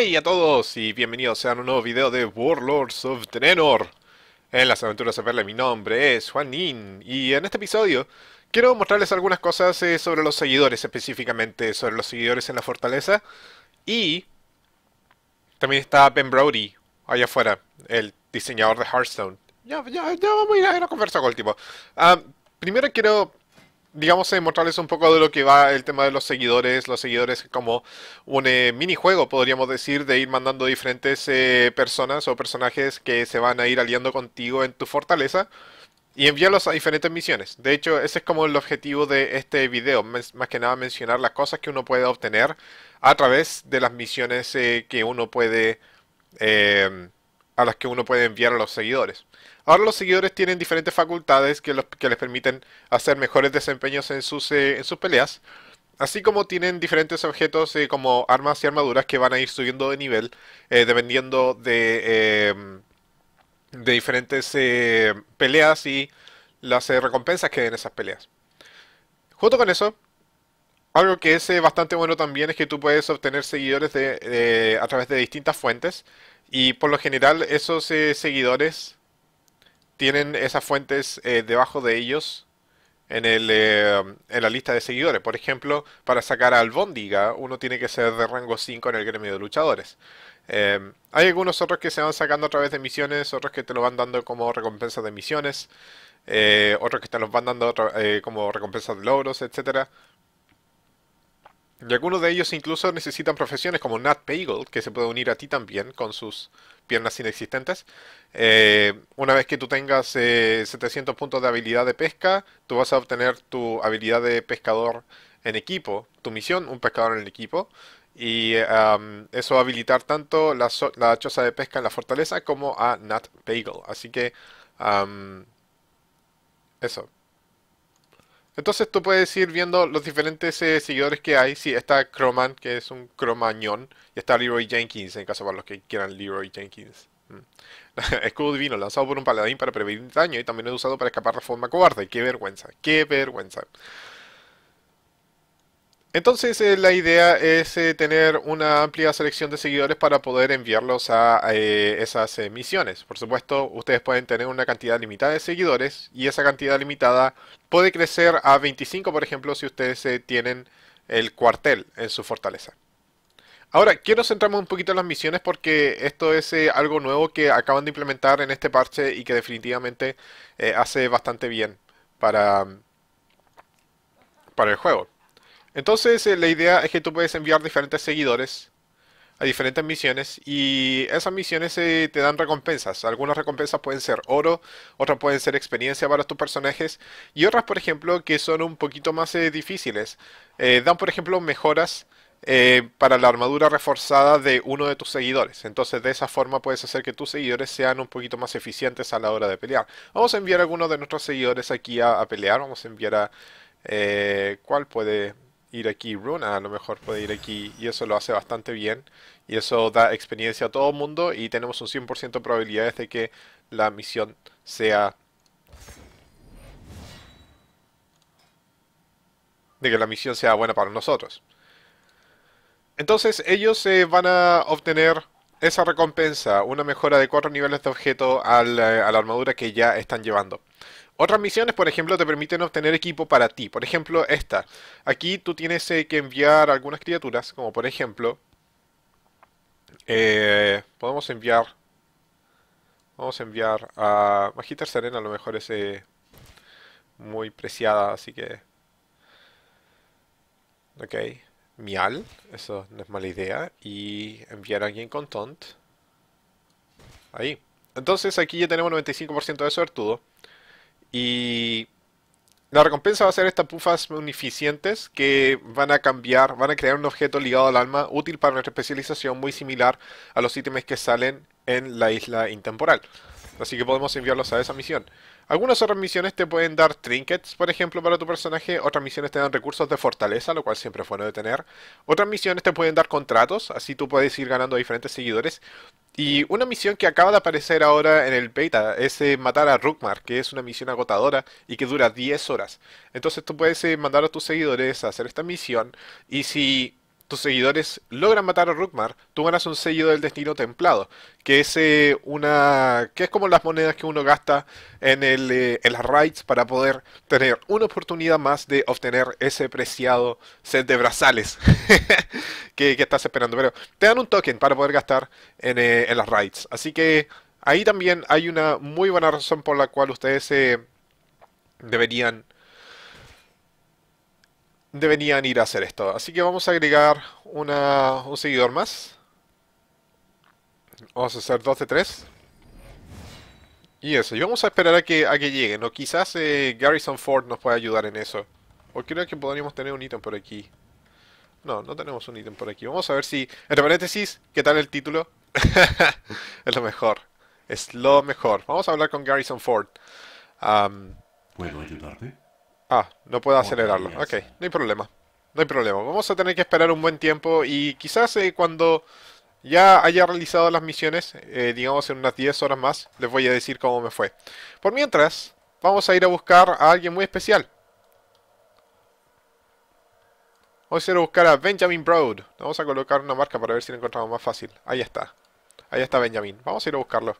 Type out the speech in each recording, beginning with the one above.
Hey a todos y bienvenidos a un nuevo video de Warlords of Trenor! En las aventuras de verle mi nombre es Juanín y en este episodio quiero mostrarles algunas cosas eh, sobre los seguidores específicamente, sobre los seguidores en la fortaleza y también está Ben Brody allá afuera, el diseñador de Hearthstone. Ya, vamos a ir a conversar con el tipo. Ah, primero quiero digamos, mostrarles un poco de lo que va el tema de los seguidores. Los seguidores como un eh, minijuego, podríamos decir, de ir mandando diferentes eh, personas o personajes que se van a ir aliando contigo en tu fortaleza y enviarlos a diferentes misiones. De hecho, ese es como el objetivo de este video, más que nada mencionar las cosas que uno puede obtener a través de las misiones eh, que uno puede a las que uno puede enviar a los seguidores. Ahora los seguidores tienen diferentes facultades que, les permiten hacer mejores desempeños en sus, eh, en sus peleas, así como tienen diferentes objetos eh, como armas y armaduras que van a ir subiendo de nivel eh, dependiendo de, em, de diferentes peleas y las recompensas que den esas peleas. Junto con eso, algo que es bastante bueno también es que tú puedes obtener seguidores a través de distintas fuentes. Y por lo general esos eh, seguidores tienen esas fuentes eh, debajo de ellos en, el, eh, la lista de seguidores. Por ejemplo, para sacar al bondiga uno tiene que ser de rango 5 en el gremio de luchadores. Em, hay algunos otros que se van sacando a través de misiones, otros que te lo van dando como recompensa de misiones, otros que te los van dando como recompensa de logros, etcétera. Y algunos de ellos incluso necesitan profesiones como Nat Pagel, que se puede unir a ti también con sus piernas inexistentes. Eh, una vez que tú tengas 700 eh, puntos de habilidad de pesca, tú vas a obtener tu habilidad de pescador en equipo, tu misión, un pescador en el equipo. Y eso va a habilitar tanto la, choza de pesca en la fortaleza como a Nat Pagel. Así que... eso. Entonces tú puedes ir viendo los diferentes eh, seguidores que hay. Sí, está Croman, que es un cromañón. Y está Leroy Jenkins, en caso para los que quieran Leroy Jenkins. Mm. Escudo divino, lanzado por un paladín para prevenir daño y también es usado para escapar de forma cobarde. ¡Qué vergüenza! ¡Qué vergüenza! Entonces eh, la idea es eh, tener una amplia selección de seguidores para poder enviarlos a, eh, esas misiones. Por supuesto, ustedes pueden tener una cantidad limitada de seguidores y esa cantidad limitada puede crecer a 25, por ejemplo, si ustedes tienen el cuartel en su fortaleza. Ahora, quiero centrarme un poquito en las misiones porque esto es algo nuevo que acaban de implementar en este parche y que definitivamente hace bastante bien para, para el juego. Entonces eh, la idea es que tú puedes enviar diferentes seguidores a diferentes misiones y esas misiones eh, te dan recompensas. Algunas recompensas pueden ser oro, otras pueden ser experiencia para tus personajes y otras, por ejemplo, que son un poquito más eh, difíciles. dan, por ejemplo, mejoras para la armadura reforzada de uno de tus seguidores. Entonces, de esa forma puedes hacer que tus seguidores sean un poquito más eficientes a la hora de pelear. Vamos a enviar a algunos de nuestros seguidores aquí a, a pelear. Vamos a enviar a... ¿Cuál puede...? ir aquí Runa a lo mejor puede ir aquí y eso lo hace bastante bien y eso da experiencia a todo el mundo y tenemos un 100% de probabilidades de que la misión sea de que la misión sea buena para nosotros. Entonces ellos se eh, van a obtener esa recompensa, una mejora de cuatro niveles de objeto eh, a la armadura que ya están llevando. Otras misiones, por ejemplo, te permiten obtener equipo para ti. Por ejemplo, esta. Aquí tú tienes eh, que enviar algunas criaturas, como por ejemplo... Eh, podemos enviar... Vamos a enviar a... Magister Serena a lo mejor es eh, muy preciada, así que... Ok. Mial, eso no es mala idea. Y enviar a alguien con Tont. Ahí. Entonces aquí ya tenemos 95% de suertudo. Y la recompensa va a ser estas pufas munificientes que van a cambiar, van a crear un objeto ligado al alma útil para nuestra especialización, muy similar a los ítems que salen en la isla intemporal. Así que podemos enviarlos a esa misión. Algunas otras misiones te pueden dar trinkets, por ejemplo, para tu personaje. Otras misiones te dan recursos de fortaleza, lo cual siempre es bueno de tener. Otras misiones te pueden dar contratos, así tú puedes ir ganando diferentes seguidores. Y una misión que acaba de aparecer ahora en el beta es eh, matar a Rukmar, que es una misión agotadora y que dura 10 horas. Entonces tú puedes eh, mandar a tus seguidores a hacer esta misión y si tus seguidores logran matar a Rukmar, tú ganas un sello del destino templado, que es eh, una que es como las monedas que uno gasta en, el, eh, en las raids para poder tener una oportunidad más de obtener ese preciado set de brazales que, que, estás esperando. Pero te dan un token para poder gastar en, eh, en las raids. Así que ahí también hay una muy buena razón por la cual ustedes deberían deberían ir a hacer esto. Así que vamos a agregar un seguidor más. Vamos a hacer 2 de 3. Y eso, y vamos a esperar a que, a que lleguen. O quizás eh, Garrison Ford nos pueda ayudar en eso. O creo que podríamos tener un ítem por aquí. No, no tenemos un ítem por aquí. Vamos a ver si... Entre paréntesis, ¿qué tal el título? es lo mejor. Es lo mejor. Vamos a hablar con Garrison Ford. Um, ¿Puedo ayudarte? Ah, no puedo acelerarlo. Ok, no hay problema. No hay problema. Vamos a tener que esperar un buen tiempo y quizás eh, cuando ya haya realizado las misiones, eh, digamos en unas 10 horas más, les voy a decir cómo me fue. Por mientras, vamos a ir a buscar a alguien muy especial. Vamos a ir a buscar a Benjamin Broad. Vamos a colocar una marca para ver si lo encontramos más fácil. Ahí está. Ahí está Benjamin. Vamos a ir a buscarlo.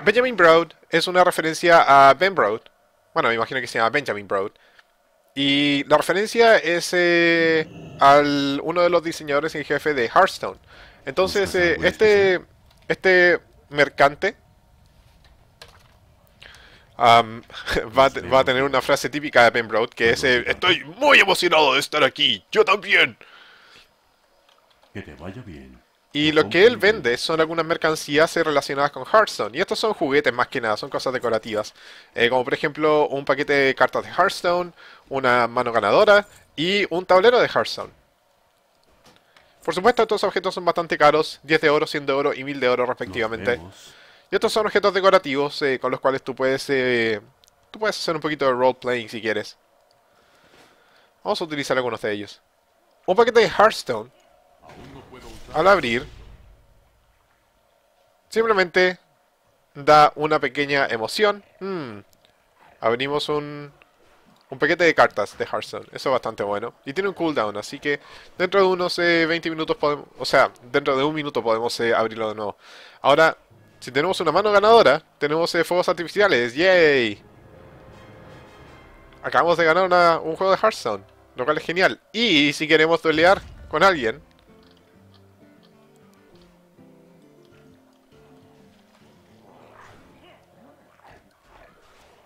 Benjamin Broad es una referencia a Ben Broad, bueno, me imagino que se llama Benjamin Broad. Y la referencia es eh, al uno de los diseñadores en jefe de Hearthstone. Entonces, eh, este, este mercante um, va, a tener una frase típica de Broad que es eh, Estoy muy emocionado de estar aquí, yo también. Que te vaya bien. Y lo que él vende son algunas mercancías relacionadas con Hearthstone. Y estos son juguetes más que nada, son cosas decorativas. Eh, como por ejemplo un paquete de cartas de Hearthstone, una mano ganadora y un tablero de Hearthstone. Por supuesto, estos objetos son bastante caros, 10 de oro, 100 de oro y 1000 de oro respectivamente. Y estos son objetos decorativos eh, con los cuales tú puedes, eh, tú puedes hacer un poquito de roleplaying si quieres. Vamos a utilizar algunos de ellos. Un paquete de Hearthstone al abrir, simplemente da una pequeña emoción. Hmm. Abrimos un, un paquete de cartas de Hearthstone. Eso es bastante bueno. Y tiene un cooldown, así que dentro de unos 20 eh, minutos podemos... O sea, dentro de un minuto podemos eh, abrirlo de nuevo. Ahora, si tenemos una mano ganadora, tenemos eh, fuegos artificiales. ¡Yay! Acabamos de ganar un juego de Hearthstone, lo cual es genial. Y si queremos duelear con alguien,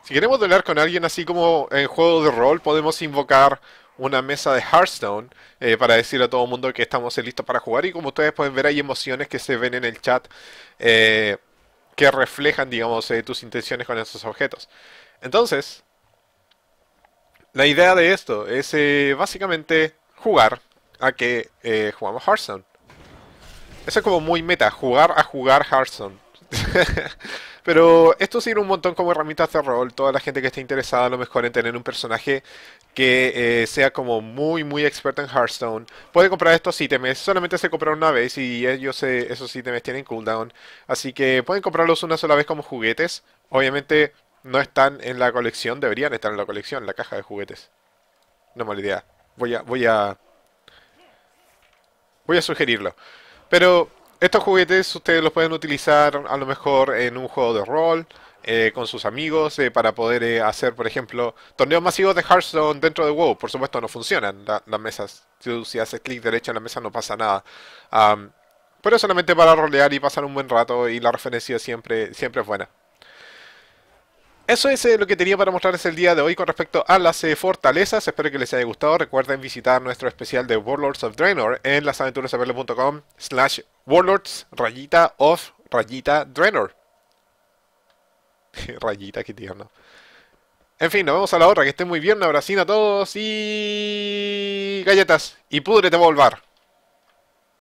Si queremos hablar con alguien así como en juego de rol, podemos invocar una mesa de Hearthstone eh, para decirle a todo el mundo que estamos listos para jugar. Y como ustedes pueden ver, hay emociones que se ven en el chat eh, que reflejan, digamos, eh, tus intenciones con esos objetos. Entonces, la idea de esto es básicamente jugar a que jugamos Hearthstone. Eso es como muy meta, jugar a jugar Hearthstone. Pero esto sirve un montón como herramienta de rol. Toda la gente que esté interesada a lo mejor en tener un personaje que eh, sea como muy, muy experto en Hearthstone. Puede comprar estos ítems. Solamente se compran una vez y ellos sé. esos ítems tienen cooldown. Así que pueden comprarlos una sola vez como juguetes. Obviamente no están en la colección. Deberían estar en la colección, la caja de juguetes. No mala idea. Voy a... Voy a... Voy a sugerirlo. Pero estos juguetes ustedes los pueden utilizar a lo mejor en un juego de rol, eh, con sus amigos eh, para poder eh, hacer, por ejemplo, torneos masivos de Hearthstone dentro de WoW. Por supuesto, no funcionan las mesas. Si, si haces clic derecho en la mesa no pasa nada. pero solamente para rolear y pasar un buen rato y la referencia siempre, siempre es buena. Eso es eh, lo que tenía para mostrarles el día de hoy con respecto a las eh, fortalezas. Espero que les haya gustado. Recuerden visitar nuestro especial de Warlords of Draenor en lasaventurasapl.com slash warlords rayita of rayita Draenor. rayita, qué tierno. En fin, nos vemos a la otra. Que estén muy bien. Un abracín a todos y... Galletas. Y pudrete volver